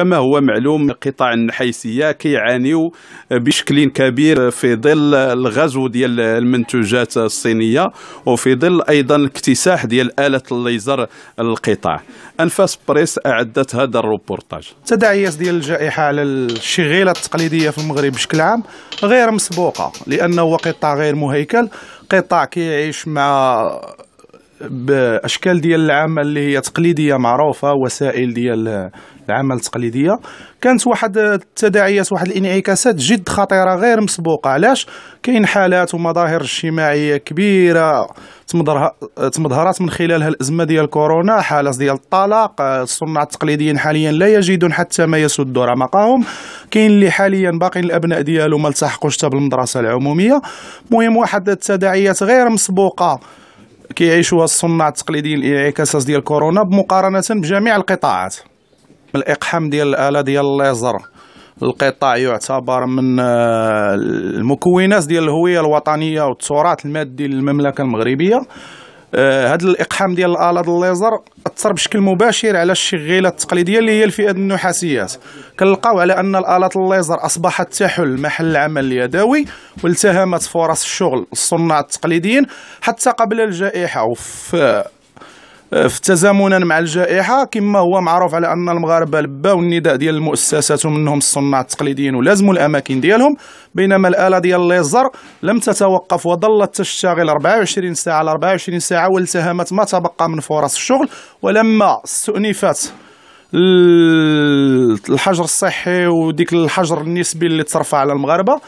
كما هو معلوم قطاع النحيسيه كيعانيو بشكل كبير في ظل الغزو ديال المنتوجات الصينيه وفي ظل ايضا الاكتساح ديال اله الليزر القطاع انفاس بريس اعدت هذا الروبورتاج تداعيات ديال الجائحه على الشغيله التقليديه في المغرب بشكل عام غير مسبوقه لانه قطاع غير مهيكل قطاع كيعيش مع باشكال ديال العمل اللي هي تقليديه معروفه وسائل ديال العمل التقليديه كانت واحد التداعيات واحد الانعكاسات جد خطيره غير مسبوقه علاش كاين حالات ومظاهر اجتماعيه كبيره تمظهرات من خلالها الازمه ديال كورونا حالات ديال الطلاق الصناع التقليديين حاليا لا يجدون حتى ما يسد رمقهم كاين اللي حاليا باقيين الابناء ديالو ما التحقوش حتى بالمدرسه العموميه المهم واحد التداعيات غير مسبوقه كيعيشوها الصناع التقليديين الانعكاسات ديال كورونا بمقارنه بجميع القطاعات الاقحام ديال الاله ديال الليزر القطاع يعتبر من آه، المكونات ديال الهويه الوطنيه والتراث المادي للمملكه المغربيه هذا آه، الاقحام ديال الالات الليزر اثر بشكل مباشر على الشغيله التقليديه اللي هي الفئه النحاسيات كنلقاو على ان الالات الليزر اصبحت تحل محل العمل اليدوي والتهمت فرص الشغل الصناع التقليديين حتى قبل الجائحه وفي في تزامنا مع الجائحه كما هو معروف على ان المغاربه لباو النداء ديال المؤسسات ومنهم الصناع التقليديين ولازموا الاماكن ديالهم بينما الاله ديال الليزر لم تتوقف وظلت تشتغل 24 ساعه على 24 ساعه والتهمت ما تبقى من فرص الشغل ولما استؤنفت الحجر الصحي وديك الحجر النسبي اللي ترفع على المغاربه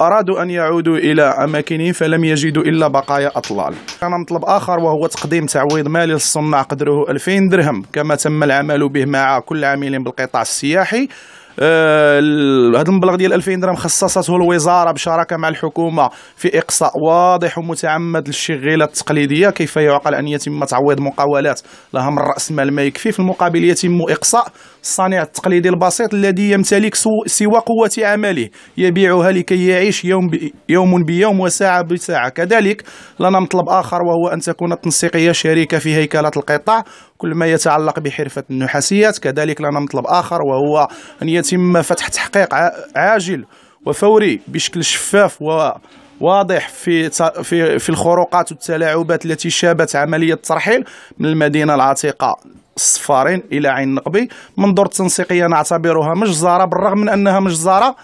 أرادوا أن يعودوا إلى أماكنهم فلم يجدوا إلا بقايا أطلال كان مطلب آخر وهو تقديم تعويض مالي للصناع قدره 2000 درهم كما تم العمل به مع كل عامل بالقطاع السياحي هذا آه، المبلغ ديال 2000 درهم خصصته الوزاره بشراكه مع الحكومه في اقصاء واضح ومتعمد للشغيله التقليديه كيف يعقل ان يتم تعويض مقاولات لها من راس مال ما يكفي في المقابل يتم اقصاء الصانع التقليدي البسيط الذي يمتلك سوى قوه عمله يبيعها لكي يعيش يوم يوم بيوم وساعه بساعه كذلك لنا مطلب اخر وهو ان تكون التنسيقيه شريكه في هيكله القطاع كل ما يتعلق بحرفة النحاسيات كذلك لنا مطلب آخر وهو أن يتم فتح تحقيق عاجل وفوري بشكل شفاف وواضح في في في الخروقات والتلاعبات التي شابت عملية الترحيل من المدينة العتيقة الصفارين إلى عين نقبي منظور تنسيقية نعتبرها مجزرة بالرغم من أنها مجزرة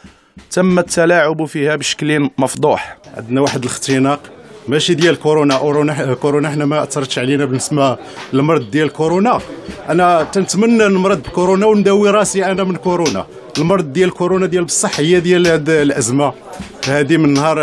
تم التلاعب فيها بشكل مفضوح عندنا واحد الاختناق ماشي ديال كورونا كورونا كورونا حنا ما اثرتش علينا بالنسبه للمرض ديال كورونا انا تنتمنى نمرض بكورونا ونداوي راسي انا من كورونا المرض ديال كورونا ديال بصح هي ديال هاد الازمه هذه من نهار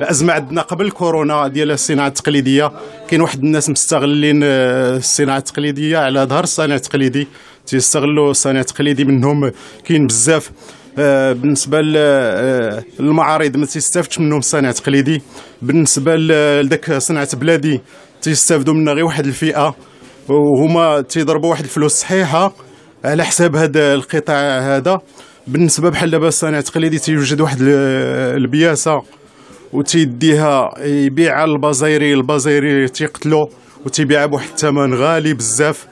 الازمه آه، عندنا قبل كورونا ديال الصناعه التقليديه كاين واحد الناس مستغلين آه، الصناعه التقليديه على ظهر الصانع التقليدي تيستغلوا الصانع التقليدي منهم كاين بزاف آه، بالنسبه للمعارض آه، ما تيستافدش منهم الصانع التقليدي بالنسبه لذاك صناعه بلادي تيستافدوا منها غير واحد الفئه وهما تيضربوا واحد الفلوس صحيحه على حساب هذا القطاع هذا بالنسبه بحال دابا الصانع التقليدي تيوجد واحد البياسه وتيديها يبيعها للبازيري البازيري تيقتلو وتيبيعها بواحد الثمن غالي بزاف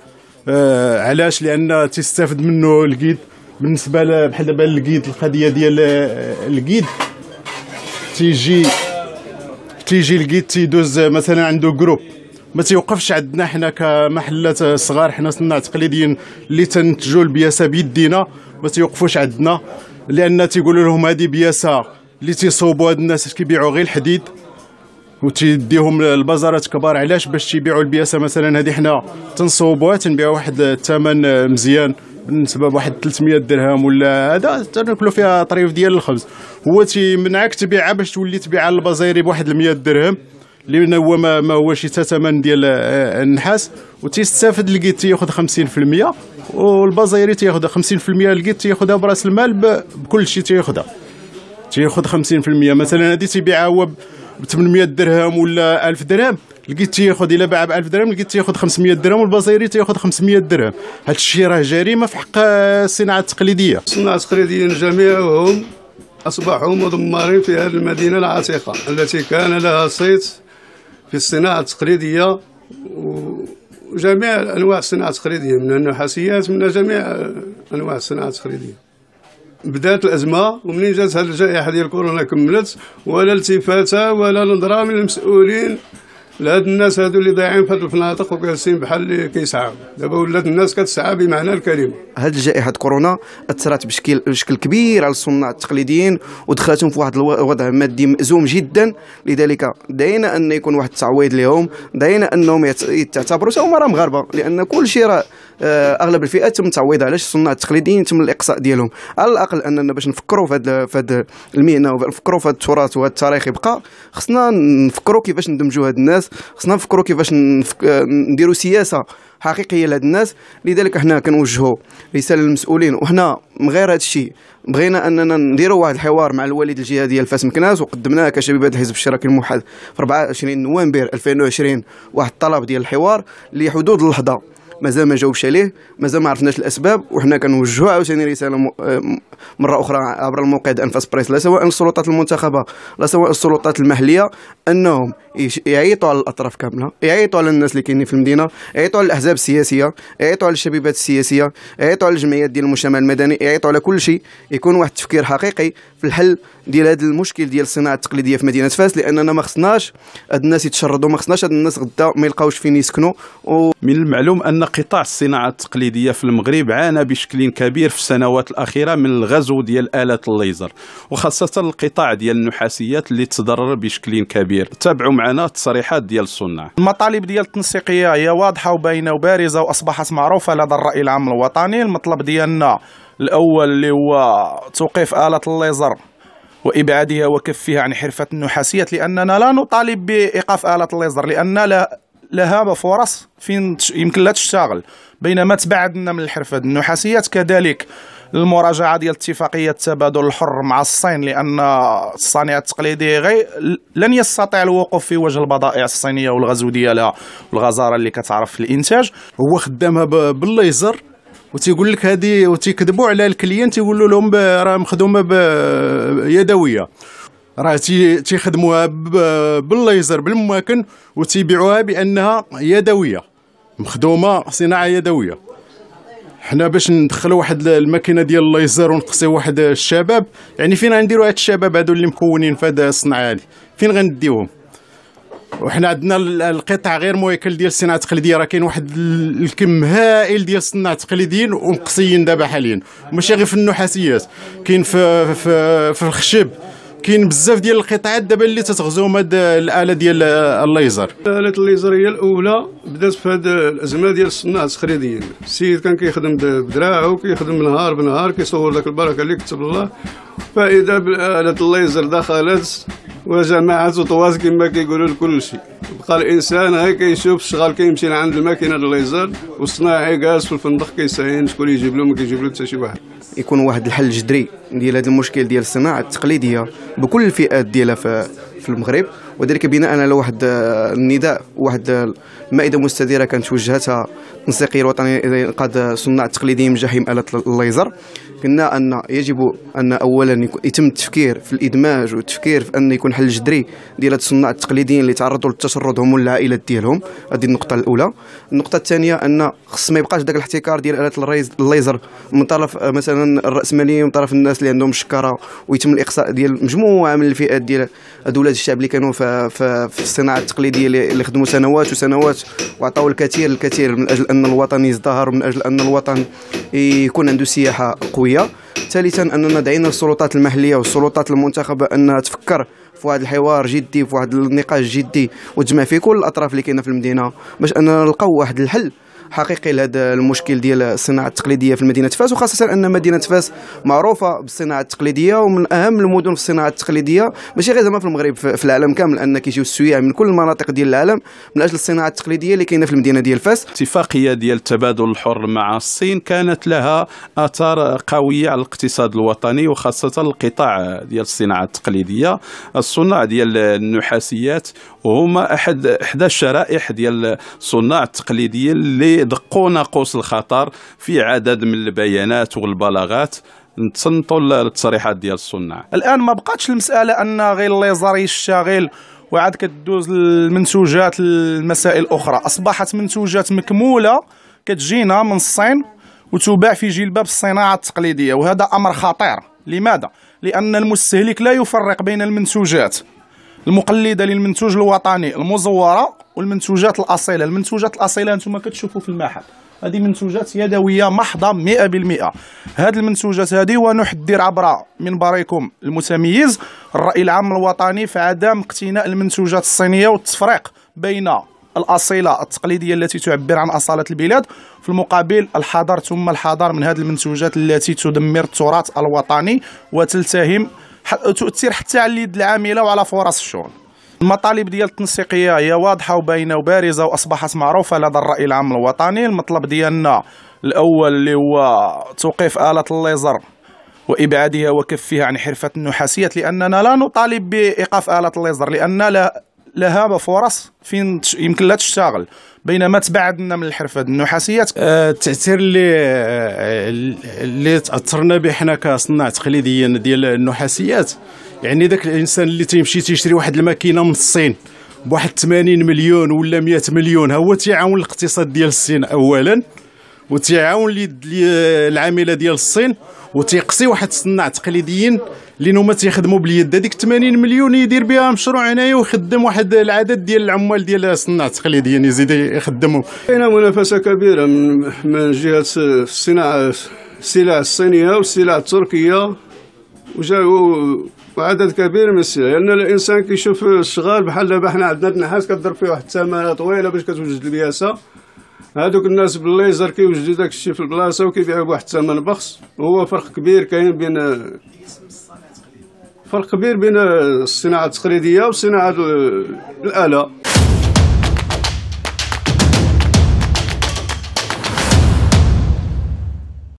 آه علاش لان تيستافد منه الكيد بالنسبه ل بحال دابا الكيد القضيه ديال آه، الكيد تيجي تيجي الكيد تيدوز آه، مثلا عنده جروب ما تيوقفش عندنا حنا كمحلات آه، صغار حنا صناع تقليديين اللي تنتجوا البياسه بيدينا ما تيوقفوش عندنا لان تيقولوا لهم هذه بياسه اللي تيصوبوا هاد الناس اللي كيبيعوا غير الحديد وتيديهم البازارات كبار علاش باش تيبيعوا البياسه مثلا هذه حنا تنصوبوها تنبيعوا واحد الثمن مزيان بالنسبه بواحد 300 درهم ولا هذا تاكلوا فيها طريف ديال الخبز هو تيمنعك تبيعها باش تولي تبيعها للبازيري بواحد 100 درهم لان هو ما, ما هوش حتى ثمن ديال آه، النحاس وتيستافد الكيت تياخذ 50% والبازيري تياخذ 50% الكيت تياخذها براس المال بكل شيء تياخذها تياخذ 50% مثلا هذه تيبيعها هو ب 800 درهم ولا 1000 درهم لقيت تياخذ الا باع ب 1000 درهم لقيت تياخذ 500 درهم والبازيري تياخذ 500 درهم هذا الشيء راه جريمه في حق الصناعه التقليديه الصناعه التقليديين جميعهم اصبحوا مدمرين في هذه المدينه العتيقه التي كان لها صيت في الصناعه التقليديه وجميع انواع الصناعه التقليديه من النحاسيات من جميع انواع الصناعه التقليديه بدات الازمه ومنين جات هذه الجائحه ديال كورونا كملت ولا التفاته ولا نظره من المسؤولين لهاد الناس هادو اللي ضايعين في هذه الفنادق وجالسين بحال اللي كيسعى دابا ولات الناس كتسعى بمعنى الكلمه هاد جائحه كورونا اثرت بشكل بشكل كبير على الصناع التقليديين ودخلتهم في واحد الوضع مادي مأزوم جدا لذلك دعينا ان يكون واحد التعويض لهم دعينا انهم يتعتبروا حتى هما راه مغاربه لان كل شيء راه آه، اغلب الفئات تم التعويض علاش الصناع التقليديين تم الاقصاء ديالهم على الاقل اننا باش نفكروا في هذا المهنه ونفكروا في هذا التراث وهذا التاريخ يبقى خصنا نفكروا كيفاش ندمجوا هاد الناس خصنا نفكروا كيفاش نديروا سياسه حقيقيه لهاد الناس لذلك حنا كنوجهوا رساله للمسؤولين وحنا من غير هذا الشيء بغينا اننا نديروا واحد الحوار مع الوالد الجهادي الفاس مكناس وقدمناه كشباب الحزب الاشتراكي الموحد في 24 نوفمبر 2020 واحد الطلب ديال الحوار لحدود اللحظه مازال ما جاوبش عليه مازال ما عرفناش الاسباب وحنا كنوجهوا عاوتاني رساله آه، مره اخرى عبر الموقع انفاس بريس لا سواء السلطات المنتخبه لا سواء السلطات المحليه انهم يعيطوا على الاطراف كامله يعيطوا على الناس اللي كاينين في المدينه يعيطوا على الاحزاب السياسيه يعيطوا على الشبيبات السياسيه يعيطوا على الجمعيات ديال المجتمع المدني يعيطوا على كل شيء يكون واحد التفكير حقيقي في الحل ديال هذا المشكل ديال الصناعه التقليديه في مدينه فاس لاننا ما خصناش هاد الناس يتشردوا ما خصناش هاد الناس غدا ما يلقاوش فين يسكنوا و... من المعلوم ان قطاع الصناعه التقليديه في المغرب عانى بشكل كبير في السنوات الاخيره من الغزو ديال الات الليزر وخاصه القطاع ديال النحاسيات اللي تضرر بشكل كبير تابعوا معنا التصريحات ديال الصناع المطالب ديال التنسيقيه هي واضحه وباينه وبارزه واصبحت معروفه لدى الراي العام الوطني المطلب ديالنا الاول اللي هو توقيف اله الليزر وابعادها وكفها عن حرفه النحاسيه لاننا لا نطالب بايقاف اله الليزر لان لا لها فرص فين يمكن لها تشتغل بينما تبعدنا من الحرفه النحاسيات كذلك المراجعه ديال اتفاقيه التبادل الحر مع الصين لان الصانع التقليدي غير لن يستطيع الوقوف في وجه البضائع الصينيه والغزو ديالها والغزاره اللي كتعرف في الانتاج هو خدامها بالليزر وتيقول لك هذه وتيكذبوا على الكليان تيقولوا لهم راه مخدومه يدويه راه تيخدموها بالليزر بالماكن وتيبيعوها بانها يدويه مخدومه صناعه يدويه حنا باش ندخلوا واحد الماكينه ديال الليزر ونقصيو واحد الشباب يعني فين غنديروا هاد الشباب هادو اللي مكونين في هاد الصناعه هادي فين غنديوهم وحنا عندنا القطع غير مويكل ديال الصناعه التقليديه راه كاين واحد الكم هائل ديال الصناع التقليديين ومقصيين دابا حاليا ماشي غير في النحاسيات كاين في في, في الخشب كاين بزاف ديال القطاعات دابا اللي تتغزوهم هاد الاله ديال الليزر الاله الليزر هي الاولى بدات في هاد الازمه ديال الصناعه التقليديه السيد كان كيخدم بدراعه كيخدم نهار بنهار كيصور داك البركه اللي كتب الله فاذا بالاله الليزر دخلت وجماعة طواز كما كيقولوا لكل شيء بقى الانسان هاي كيشوف الشغل كيمشي لعند الماكينه الليزر والصناعي جالس في الفندق كيساين شكون يجيب له ما كيجيب له حتى شي واحد يكون واحد الحل جذري ديال هذا المشكل ديال الصناعه التقليديه بكل الفئات ديالها في في المغرب وذلك بناء على واحد آه، النداء واحد المائده آه، مستديره كانت وجهتها التنسيقيه الوطني لانقاذ الصناع التقليديين من جحيم اله الليزر قلنا ان يجب ان اولا يتم التفكير في الادماج والتفكير في ان يكون حل جذري ديال الصناع التقليديين اللي تعرضوا للتشرد هم والعائلات ديالهم هذه النقطه الاولى النقطه الثانيه ان خص ما يبقاش داك الاحتكار ديال الات الليزر من طرف آه، مثلا الراسماليين من طرف الناس اللي عندهم شكاره ويتم الاقصاء ديال مجموعه من الفئات ديال هاد الشعب اللي كانوا في, في, في الصناعه التقليديه اللي خدموا سنوات وسنوات وعطاو الكثير الكثير من اجل ان الوطن يزدهر من اجل ان الوطن يكون عنده سياحه قويه الدوليه ثالثا اننا دعينا السلطات المحليه والسلطات المنتخبه انها تفكر في واحد الحوار جدي في واحد النقاش جدي وتجمع فيه كل الاطراف اللي كاينه في المدينه باش اننا نلقاو واحد الحل حقيقي لهذا المشكل ديال الصناعه التقليديه في مدينه فاس وخاصه ان مدينه فاس معروفه بالصناعه التقليديه ومن اهم المدن في الصناعه التقليديه ماشي غير زعما في المغرب في العالم كامل ان كيجيو السياح من كل المناطق ديال العالم من اجل الصناعه التقليديه اللي كاينه في المدينه ديال فاس اتفاقيه ديال التبادل الحر مع الصين كانت لها اثار قويه على الاقتصاد الوطني وخاصه القطاع ديال الصناعه التقليديه الصناع ديال النحاسيات وهما احد احدى الشرائح ديال الصناع التقليديه اللي يدقوا ناقوس الخطر في عدد من البيانات والبلاغات نتصنتوا التصريحات ديال الصناع الان ما بقاتش المساله ان غير الليزر يشتغل وعاد كدوز المنسوجات المسائل الاخرى اصبحت منسوجات مكموله كتجينا من الصين وتباع في جلباب الصناعه التقليديه وهذا امر خطير لماذا لان المستهلك لا يفرق بين المنسوجات المقلده للمنتوج الوطني المزوره والمنتوجات الاصيله المنتوجات الاصيله انتم كتشوفوا في المحل هذه منتوجات يدويه محضه 100% هذه المنتوجات هذه ونحذر عبر منبركم المتميز الراي العام الوطني في عدم اقتناء المنتوجات الصينيه والتفريق بين الاصيله التقليديه التي تعبر عن اصاله البلاد في المقابل الحضر ثم الحضر من هذه المنتوجات التي تدمر التراث الوطني وتلتهم تؤثر حتى على اليد العامله وعلى فرص الشغل المطالب ديال التنسيقيه هي واضحه وباينه وبارزه واصبحت معروفه لدى الراي العام الوطني المطلب ديالنا الاول اللي هو توقيف اله الليزر وابعادها وكفها عن حرفه النحاسيه لاننا لا نطالب بايقاف اله الليزر لان لها فرص فين يمكن لها تشتغل بينما تبعدنا من الحرفه النحاسيه أه، التاثير اللي اللي تاثرنا به حنا كصناع تقليديين ديال النحاسيات يعني ذاك الانسان اللي تيمشي تيشري واحد الماكينه من الصين بواحد 80 مليون ولا 100 مليون ها هو تيعاون الاقتصاد ديال الصين اولا وتيعاون اليد العامله ديال الصين وتيقصي واحد الصناع تقليديين اللي هما تيخدموا باليد هذيك 80 مليون يدير بها مشروع هنايا ويخدم واحد العدد ديال العمال ديال الصناع التقليديين يزيد يخدموا كاينه منافسه كبيره من جهه الصناعه السلع الصينيه والسلع التركيه وجاو وعدد كبير من السلع يعني لان يعني الانسان كيشوف الشغال بحال دابا حنا عندنا النحاس كضرب فيه واحد الثمنه طويله باش كتوجد البياسه هادوك الناس بالليزر كيوجدوا داك الشيء في البلاصه وكيبيعوا بواحد الثمن بخس هو فرق كبير كاين بين فرق كبير بين الصناعه التقليديه وصناعه الاله